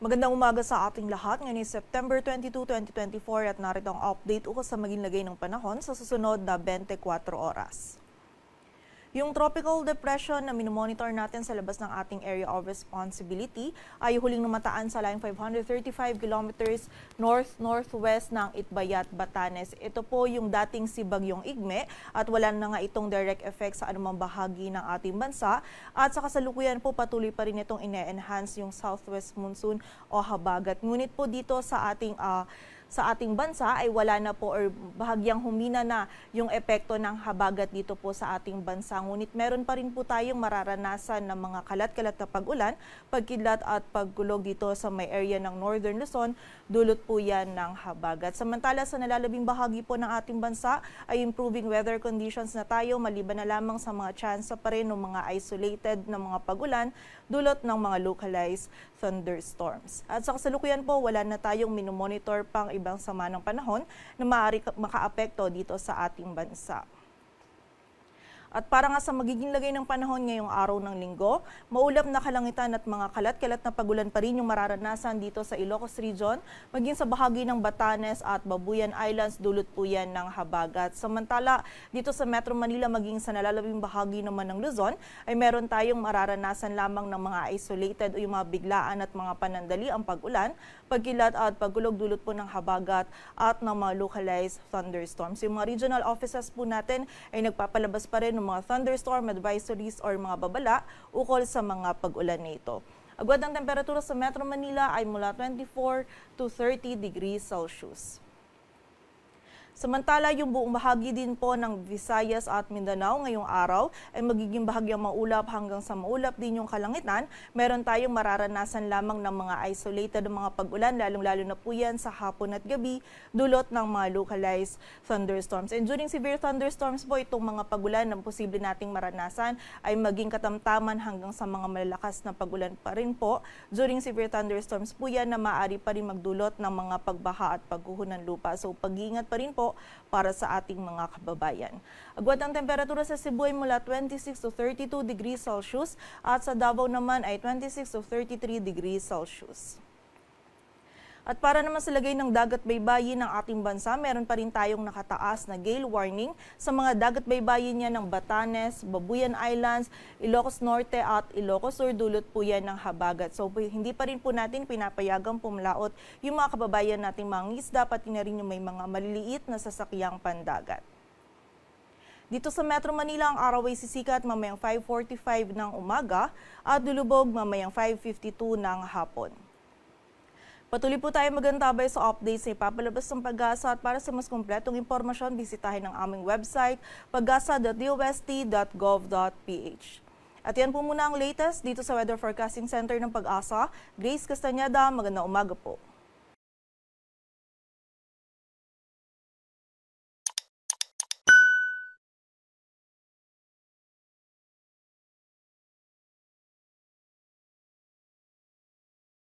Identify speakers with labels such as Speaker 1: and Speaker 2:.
Speaker 1: Magandang umaga sa ating lahat. Ngayon ay September 22, 2024 at narito ang update ukos sa maging lagay ng panahon sa susunod na 24 oras. Yung tropical depression na minomonitor natin sa labas ng ating area of responsibility ay huling namataan sa line 535 kilometers north-northwest ng Itbayat, Batanes. Ito po yung dating si Bagyong Igme at wala na nga itong direct effect sa anumang bahagi ng ating bansa. At sa kasalukuyan po patuloy pa rin itong ine-enhance yung southwest monsoon o habagat. Ngunit po dito sa ating uh, sa ating bansa ay wala na po or bahagyang humina na yung epekto ng habagat dito po sa ating bansa. Ngunit meron pa rin po tayong mararanasan ng mga kalat-kalat na pag-ulan, pagkidlat at paggulog dito sa may area ng Northern Luzon, dulot po yan ng habagat. Samantala sa nalalabing bahagi po ng ating bansa ay improving weather conditions na tayo maliban na lamang sa mga chance pa rin ng mga isolated na mga pag-ulan dulot ng mga localized thunderstorms. At sa kasalukuyan po, wala na tayong minomonitor pang ibang sama ng panahon na maaari makaapekto dito sa ating bansa. At para nga sa magiging lagay ng panahon ngayong araw ng linggo, maulap na kalangitan at mga kalat-kalat na pagulan pa rin yung mararanasan dito sa Ilocos Region, maging sa bahagi ng Batanes at Babuyan Islands, dulot po yan ng habagat. Samantala, dito sa Metro Manila, maging sa nalalabing bahagi naman ng Luzon, ay meron tayong mararanasan lamang ng mga isolated o yung mga biglaan at mga panandali ang pag-ulan, pagkilat at pagulog dulot po ng habagat at ng mga localized thunderstorms. Yung mga regional offices po natin ay nagpapalabas pa rin ng mga thunderstorm advisories or mga babala ukol sa mga pag-ulan nito. Agwad ang temperatura sa Metro Manila ay mula 24 to 30 degrees Celsius. Samantala, yung buong bahagi din po ng Visayas at Mindanao ngayong araw ay magiging bahagyang maulap hanggang sa maulap din yung kalangitan. Meron tayong mararanasan lamang ng mga isolated mga pag-ulan, lalong-lalo na po yan sa hapon at gabi, dulot ng mga localized thunderstorms. And during severe thunderstorms po, itong mga pag-ulan na posible nating maranasan ay maging katamtaman hanggang sa mga malalakas na pag-ulan pa rin po. During severe thunderstorms po yan na maaari pa rin magdulot ng mga pagbaha at pagguho ng lupa. So pag-iingat pa rin po para sa ating mga kababayan. Agwat ang temperatura sa Cebu ay mula 26 to 32 degrees Celsius at sa Davao naman ay 26 to 33 degrees Celsius. At para naman sa lagay ng dagat baybayin ng ating bansa, meron pa rin tayong nakataas na gale warning sa mga dagat baybayin niya ng Batanes, Babuyan Islands, Ilocos Norte at Ilocos Sur dulot po yan ng habagat. So hindi pa rin po natin pinapayagang pumlaot yung mga kababayan nating mangisda pati na rin yung may mga maliliit na sasakyang pandagat. Dito sa Metro Manila, ang araw ay sisikat mamayang 5.45 ng umaga at dulubog mamayang 5.52 ng hapon. Patuloy po tayo magantabay sa updates na ipapalabas ng pag-asa at para sa mas kumpletong impormasyon, bisitahin ang aming website pagasa.dost.gov.ph. At yan po muna ang latest dito sa Weather Forecasting Center ng Pag-asa. Grace Castaneda, magandang umaga po.